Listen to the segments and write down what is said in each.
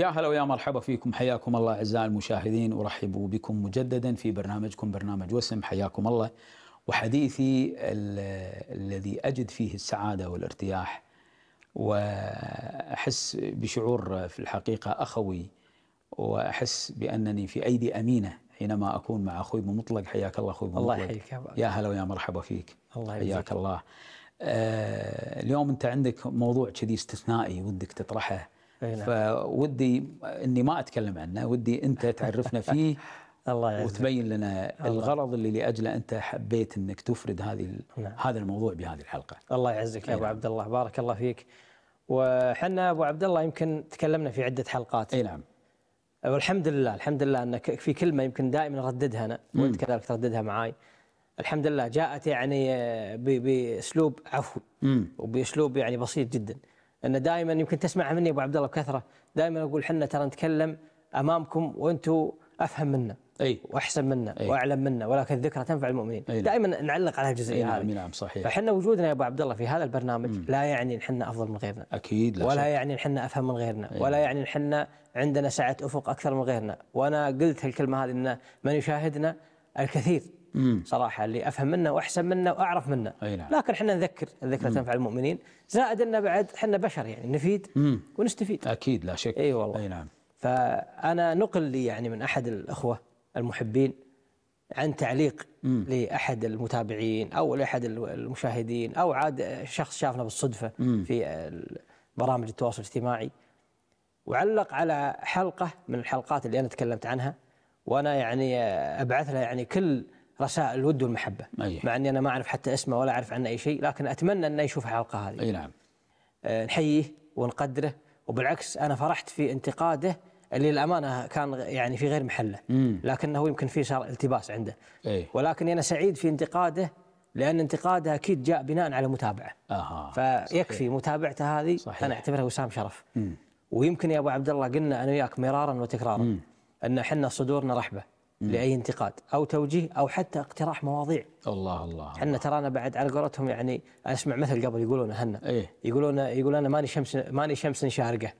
يا هلا ويا مرحبا فيكم حياكم الله اعزائي المشاهدين ارحب بكم مجددا في برنامجكم برنامج وسم حياكم الله وحديثي الذي اجد فيه السعاده والارتياح واحس بشعور في الحقيقه اخوي واحس بانني في ايدي امينه حينما اكون مع اخوي مطلق حياك الله اخوي مطلق الله يحييك يا هلا ويا مرحبا فيك الله يبزيك. حياك الله آه اليوم انت عندك موضوع كذي استثنائي ودك تطرحه نعم. فودي اني ما اتكلم عنه ودي انت تعرفنا فيه الله يعزك. وتبين لنا الله. الغرض اللي لاجله انت حبيت انك تفرد هذه نعم. هذا الموضوع بهذه الحلقه. الله يعزك يا ابو نعم. عبد الله بارك الله فيك. وحنا ابو عبد الله يمكن تكلمنا في عده حلقات. اي نعم. والحمد لله الحمد لله انك في كلمه يمكن دائما ارددها انا وانت كذلك ترددها معي. الحمد لله جاءت يعني آه، باسلوب عفوي وباسلوب يعني بسيط جدا. ان دائما يمكن تسمعها مني ابو عبد الله بكثره دائما اقول حنا ترى نتكلم امامكم وانتم افهم منا اي واحسن منا أي. واعلم منا ولكن الذكرى تنفع المؤمنين أي. دائما نعلق على الجزئيه نعم، هذه نعم صحيح فحنا وجودنا يا ابو عبد الله في هذا البرنامج لا يعني ان احنا افضل من غيرنا اكيد لا ولا شك. يعني ان احنا افهم من غيرنا أي. ولا يعني ان احنا عندنا سعه افق اكثر من غيرنا وانا قلت الكلمه هذه ان من يشاهدنا الكثير صراحه اللي افهم منه واحسن منه واعرف منه أي نعم. لكن احنا نذكر الذكرى تنفع المؤمنين زائد ان بعد احنا بشر يعني نفيد مم. ونستفيد اكيد لا شك اي والله اي نعم فانا نقل لي يعني من احد الاخوه المحبين عن تعليق مم. لاحد المتابعين او لاحد المشاهدين او عاد شخص شافنا بالصدفه مم. في برامج التواصل الاجتماعي وعلق على حلقه من الحلقات اللي انا تكلمت عنها وانا يعني ابعث لها يعني كل رسائل الود والمحبه أيه. مع اني انا ما اعرف حتى اسمه ولا اعرف عنه اي شيء لكن اتمنى انه يشوف الحلقه هذه اي نعم أه نحييه ونقدره وبالعكس انا فرحت في انتقاده اللي للامانه كان يعني في غير محله مم. لكنه يمكن في صار التباس عنده أيه. ولكن انا سعيد في انتقاده لان انتقاده اكيد جاء بناء على متابعه آه. فيكفي صحيح. متابعته هذه صحيح. انا اعتبرها وسام شرف مم. ويمكن يا ابو عبد الله قلنا انا وياك مرارا وتكرارا مم. ان احنا صدورنا رحبه لاي انتقاد او توجيه او حتى اقتراح مواضيع الله الله احنا ترانا بعد على قولتهم يعني اسمع مثل قبل يقولون هنا إيه؟ يقولون يقول انا ماني شمس ماني شمس شارقه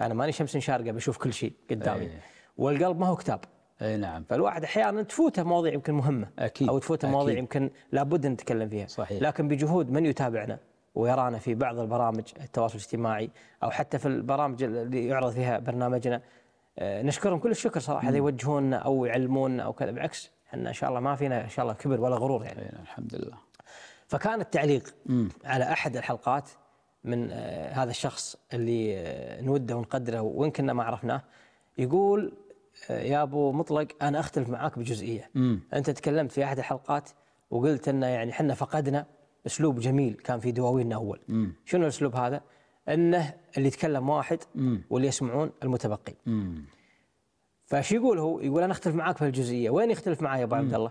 انا ماني شمس شارقه بشوف كل شيء قدامي إيه؟ والقلب ما هو كتاب اي نعم فالواحد احيانا تفوته مواضيع يمكن مهمه اكيد او تفوته مواضيع يمكن لابد ان نتكلم فيها صحيح لكن بجهود من يتابعنا ويرانا في بعض البرامج التواصل الاجتماعي او حتى في البرامج اللي يعرض فيها برنامجنا آه، نشكرهم كل الشكر صراحه اللي يوجهونا او يعلمونا او كذا بالعكس احنا ان شاء الله ما فينا ان شاء الله كبر ولا غرور يعني إيه، الحمد لله فكان التعليق مم. على احد الحلقات من آه، هذا الشخص اللي آه، نوده ونقدره وان كنا ما عرفناه يقول يا ابو مطلق انا اختلف معاك بجزئيه مم. انت تكلمت في احد الحلقات وقلت انه يعني احنا فقدنا اسلوب جميل كان في دواويننا اول مم. شنو الاسلوب هذا؟ انه اللي يتكلم واحد مم. واللي يسمعون المتبقي فش يقول هو يقول انا اختلف معاك في الجزئيه وين يختلف معاي يا ابو عبد الله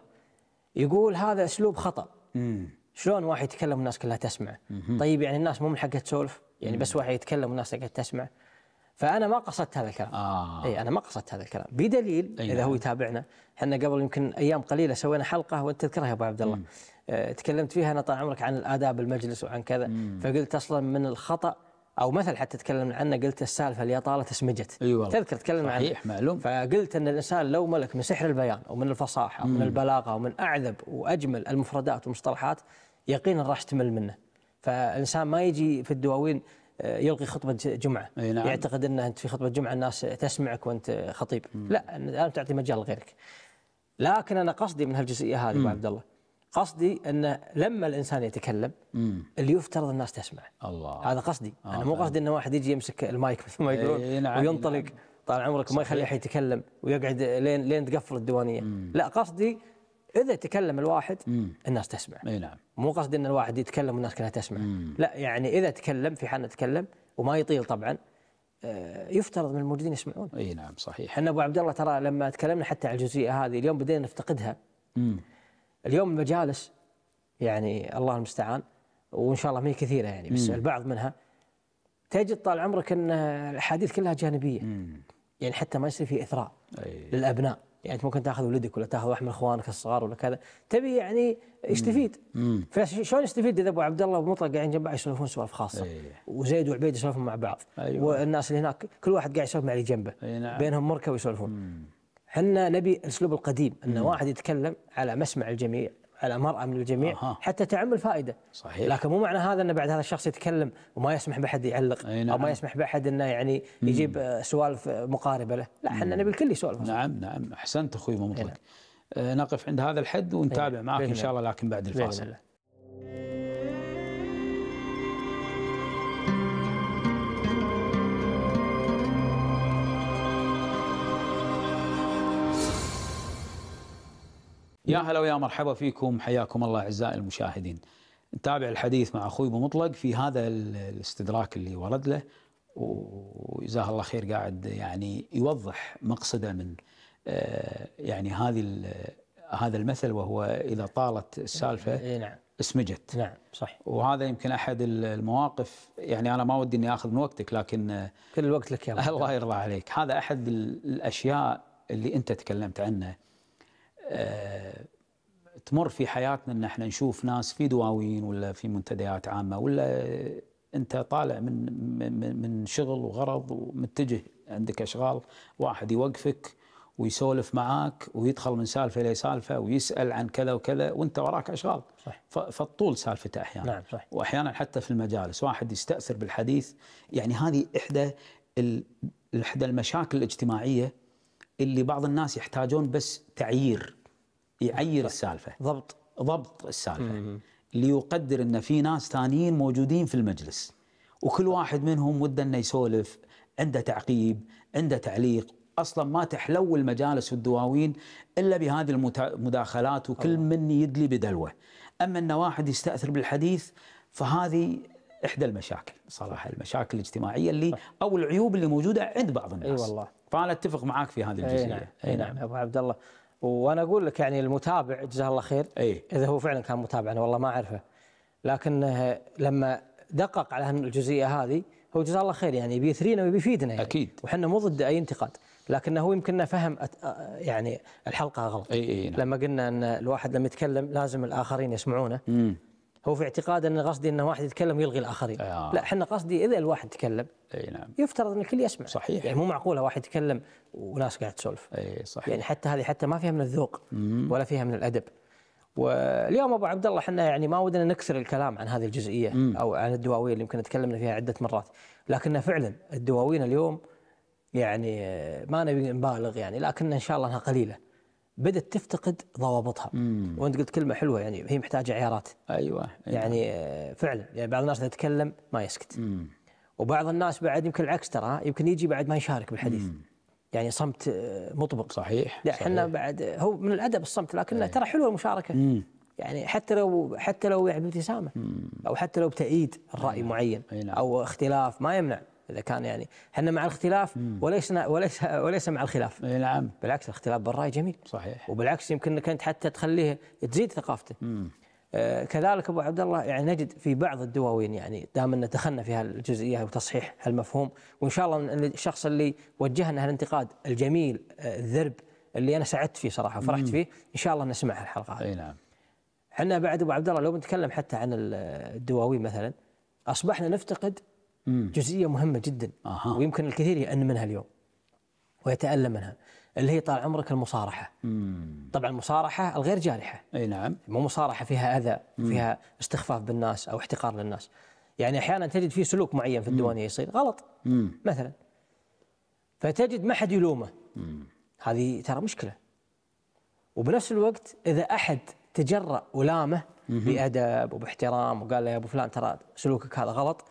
يقول هذا اسلوب خطا مم. شلون واحد يتكلم والناس كلها تسمع مم. طيب يعني الناس مو من حقها تسولف يعني مم. بس واحد يتكلم والناس قاعد تسمع فانا ما قصدت هذا الكلام آه. اي انا ما قصدت هذا الكلام بدليل أيوة. اذا هو نعم. يتابعنا احنا قبل يمكن ايام قليله سوينا حلقه وانت تذكرها يا ابو عبد الله آه، تكلمت فيها انا طال عمرك عن الاداب المجلس وعن كذا مم. فقلت اصلا من الخطا او مثل حتى تكلمنا عنه قلت السالفه اللي طالت اسمجت اي أيوة والله تذكر تكلمنا عنه صحيح معلوم فقلت ان الانسان لو ملك من سحر البيان او من الفصاحه او من البلاغه او من اعذب واجمل المفردات والمصطلحات يقينا راح تمل منه فالانسان ما يجي في الدواوين آه، يلقي خطبة جمعة أي نعم. يعتقد أن أنت في خطبة جمعة الناس تسمعك وأنت خطيب مم. لا انت تعطي مجال لغيرك لكن أنا قصدي من هالجزئية هذه أبو عبد الله قصدي أن لما الإنسان يتكلم مم. اللي يفترض الناس تسمع الله هذا قصدي آه أنا مو قصدي أن واحد يجي يمسك المايك مثل ما يقولون ايه نعم وينطلق نعم. طال عمرك وما يخلي أحد يتكلم ويقعد لين لين تقفل الديوانية لا قصدي إذا تكلم الواحد مم. الناس تسمع اي نعم مو قصدي أن الواحد يتكلم والناس كلها تسمع مم. لا يعني إذا تكلم في حال تكلم وما يطيل طبعا آه، يفترض من الموجودين يسمعون اي نعم صحيح احنا ابو عبد الله ترى لما تكلمنا حتى على الجزئيه هذه اليوم بدينا نفتقدها امم اليوم المجالس يعني الله المستعان وان شاء الله ما هي كثيره يعني بس مم. البعض منها تجد طال عمرك ان الاحاديث كلها جانبيه مم. يعني حتى ما يصير في اثراء أي. للابناء يعني انت ممكن تاخذ ولدك ولا تاخذ واحد من اخوانك الصغار ولا كذا تبي يعني يستفيد فشلون يستفيد اذا ابو عبد الله ابو مطلق قاعدين جنب بعض يسولفون سوالف خاصه أيه. وزيد وعبيد يسولفون مع بعض أيوة. والناس اللي هناك كل واحد قاعد يسولف مع اللي جنبه أيه نعم. بينهم مركب يسولفون احنا نبي الاسلوب القديم ان واحد يتكلم على مسمع الجميع على مرأة من الجميع أه. حتى تعم الفائده صحيح لكن مو معنى هذا أن بعد هذا الشخص يتكلم وما يسمح بأحد يعلق نعم. أو ما يسمح بأحد أنه يعني يجيب سوالف مقاربة له لا احنا نبي الكل يسولف نعم نعم أحسنت أخوي مطلق نعم. آه، نقف عند هذا الحد ونتابع نعم. معك إن شاء الله لكن بعد الفاصل يا هلا ويا مرحبا فيكم حياكم الله اعزائي المشاهدين. نتابع الحديث مع اخوي ابو مطلق في هذا الاستدراك اللي ورد له وجزاه الله خير قاعد يعني يوضح مقصده من آه، يعني هذه هذا المثل وهو اذا طالت السالفه إيه، نعم اسمجت نعم صح وهذا يمكن احد المواقف يعني انا ما ودي اني اخذ من وقتك لكن آه، كل الوقت لك يا الله يرضى عليك هذا احد الاشياء اللي انت تكلمت عنه تمر في حياتنا ان احنا نشوف ناس في دواوين ولا في منتديات عامه ولا انت طالع من من, من شغل وغرض ومتجه عندك اشغال واحد يوقفك ويسولف معاك ويدخل من سالفه لسالفه ويسال عن كذا وكذا وانت وراك اشغال صح. فتطول سالفته احيانا نعم صح. واحيانا حتى في المجالس واحد يستاثر بالحديث يعني هذه احدى احدى المشاكل الاجتماعيه اللي بعض الناس يحتاجون بس تعيير يعير السالفه ضبط ضبط السالفه ليقدر ان في ناس ثانيين موجودين في المجلس وكل واحد منهم وده انه يسولف عنده تعقيب عنده تعليق اصلا ما تحلو المجالس والدواوين الا بهذه المداخلات وكل من يدلي بدلوه اما ان واحد يستاثر بالحديث فهذه احدى المشاكل صراحه المشاكل الاجتماعيه اللي او العيوب اللي موجوده عند بعض الناس اي والله فانا اتفق معاك في هذه إيه الجزئيه اي نعم اي إيه نعم،, نعم ابو عبد الله وانا اقول لك يعني المتابع جزاه الله خير أي. اذا هو فعلا كان متابع انا والله ما اعرفه لكنه لما دقق على الجزئيه هذه هو جزاه الله خير يعني بيثرينا وبيفيدنا يعني اكيد وحنا مو ضد اي انتقاد لكنه هو يمكننا فهم يعني الحلقه غلط اي اي نعم. لما قلنا ان الواحد لما يتكلم لازم الاخرين يسمعونه مم. هو في اعتقاد ان قصدي ان واحد يتكلم يلغي الاخرين آه. لا احنا قصدي اذا الواحد تكلم اي نعم يفترض ان الكل يسمع صحيح يعني مو معقوله واحد يتكلم وناس قاعد تسولف اي صحيح يعني حتى هذه حتى ما فيها من الذوق ولا فيها من الادب واليوم ابو عبد الله احنا يعني ما ودنا نكثر الكلام عن هذه الجزئيه مم. او عن الدواوين اللي يمكن تكلمنا فيها عده مرات لكن فعلا الدواوين اليوم يعني ما نبي نبالغ يعني لكن ان شاء الله انها قليله بدات تفتقد ضوابطها مم. وانت قلت كلمه حلوه يعني هي محتاجه عيارات ايوه, أيوة. يعني آه، فعلا يعني بعض الناس تتكلم ما يسكت مم. وبعض الناس بعد يمكن العكس ترى يمكن يجي بعد ما يشارك بالحديث مم. يعني صمت آه، مطبق صحيح لا احنا بعد آه، هو من الادب الصمت لكن أيوة. ترى حلوه المشاركه مم. يعني حتى لو حتى لو يعني بابتسامه او حتى لو بتأييد الراي أيوة. معين أي نعم. او اختلاف ما يمنع اذا كان يعني احنا مع الاختلاف وليس وليس وليس مع الخلاف نعم بالعكس الاختلاف بالراي جميل صحيح وبالعكس يمكن انك انت حتى تخليه تزيد ثقافته آه كذلك ابو عبد الله يعني نجد في بعض الدواوين يعني دام ان دخلنا في هالجزئيه وتصحيح هالمفهوم وان شاء الله من الشخص اللي وجهنا هالانتقاد الجميل آه الذرب اللي انا سعدت فيه صراحه وفرحت فيه ان شاء الله نسمع الحلقه هذه اي نعم احنا بعد ابو عبد الله لو بنتكلم حتى عن الدواوين مثلا اصبحنا نفتقد جزئيه مهمه جدا أه. ويمكن الكثير يأن منها اليوم ويتألم منها اللي هي طال عمرك المصارحه مم. طبعا المصارحه الغير جارحه اي نعم مو مصارحه فيها اذى مم. فيها استخفاف بالناس او احتقار للناس يعني احيانا تجد في سلوك معين في الديوانيه يصير غلط مم. مثلا فتجد ما حد يلومه مم. هذه ترى مشكله وبنفس الوقت اذا احد تجرأ ولامه بادب وباحترام وقال له يا ابو فلان ترى سلوكك هذا غلط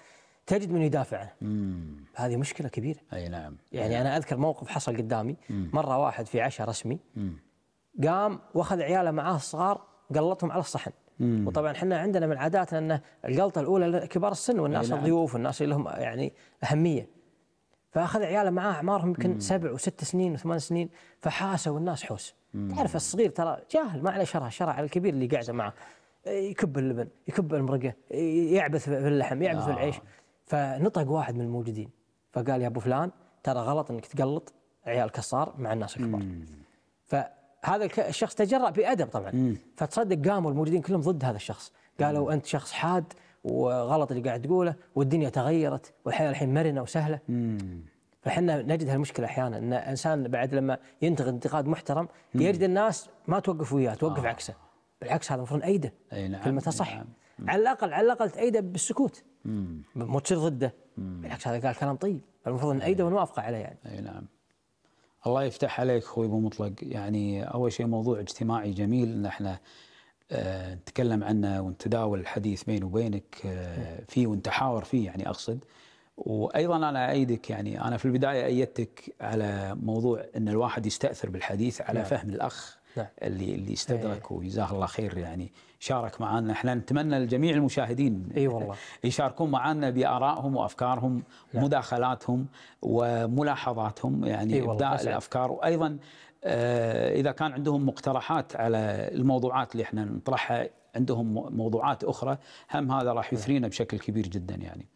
تجد من يدافع عنه هذه مشكلة كبيرة أي نعم يعني أي نعم. أنا أذكر موقف حصل قدامي مم. مرة واحد في عشاء رسمي مم. قام واخذ عياله معاه الصغار قلطهم على الصحن مم. وطبعا احنا عندنا من عاداتنا ان القلطه الاولى لكبار السن والناس نعم. الضيوف والناس اللي لهم يعني اهميه فاخذ عياله معاه اعمارهم يمكن سبع وست سنين وثمان سنين فحاسوا الناس حوس مم. تعرف الصغير ترى جاهل ما عليه شرع شرع على الكبير اللي قاعده معه يكب اللبن يكب المرقه يعبث في اللحم يعبث آه. في العيش فنطق واحد من الموجودين فقال يا ابو فلان ترى غلط انك تقلط عيال كسار مع الناس الكبار فهذا الشخص تجرأ بادب طبعا مم. فتصدق قاموا الموجودين كلهم ضد هذا الشخص قالوا مم. انت شخص حاد وغلط اللي قاعد تقوله والدنيا تغيرت والحياه الحين مرنه وسهله مم. فاحنا نجد هالمشكله احيانا ان الانسان بعد لما ينتقد انتقاد محترم يجد الناس ما توقف وياه توقف آه. عكسه بالعكس هذا المفروض نأيده أي نعم كلمته صح نعم. على الاقل على الاقل تأيده بالسكوت مو تصير ضده بالعكس هذا قال كلام طيب المفروض ان ايده ونوافقه أيوة. عليه يعني اي نعم الله يفتح عليك اخوي ابو مطلق يعني اول شيء موضوع اجتماعي جميل ان احنا آه، نتكلم عنه ونتداول الحديث بيني وبينك آه، فيه ونتحاور فيه يعني اقصد وايضا انا ايدك يعني انا في البدايه ايدتك على موضوع ان الواحد يستاثر بالحديث على نعم. فهم الاخ نعم. اللي اللي إيه. استدرك وجزاه الله خير يعني شارك معنا احنا نتمنى لجميع المشاهدين اي والله يشاركون معنا بارائهم وافكارهم ومداخلاتهم نعم. مداخلاتهم وملاحظاتهم يعني أيه ابداء الافكار وايضا آه، اذا كان عندهم مقترحات على الموضوعات اللي احنا نطرحها عندهم موضوعات اخرى هم هذا راح نعم. يثرينا بشكل كبير جدا يعني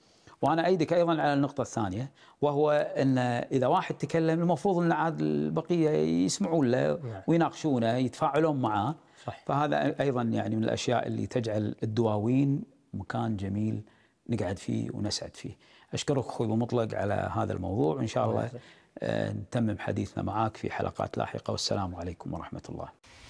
وانا ايدك ايضا على النقطه الثانيه وهو ان اذا واحد تكلم المفروض ان عاد البقيه يسمعون له نعم. ويناقشونه يتفاعلون معه صح. فهذا ايضا يعني من الاشياء اللي تجعل الدواوين مكان جميل نقعد فيه ونسعد فيه. اشكرك اخوي ابو مطلق على هذا الموضوع وان شاء الله آه، نتمم حديثنا معك في حلقات لاحقه والسلام عليكم ورحمه الله.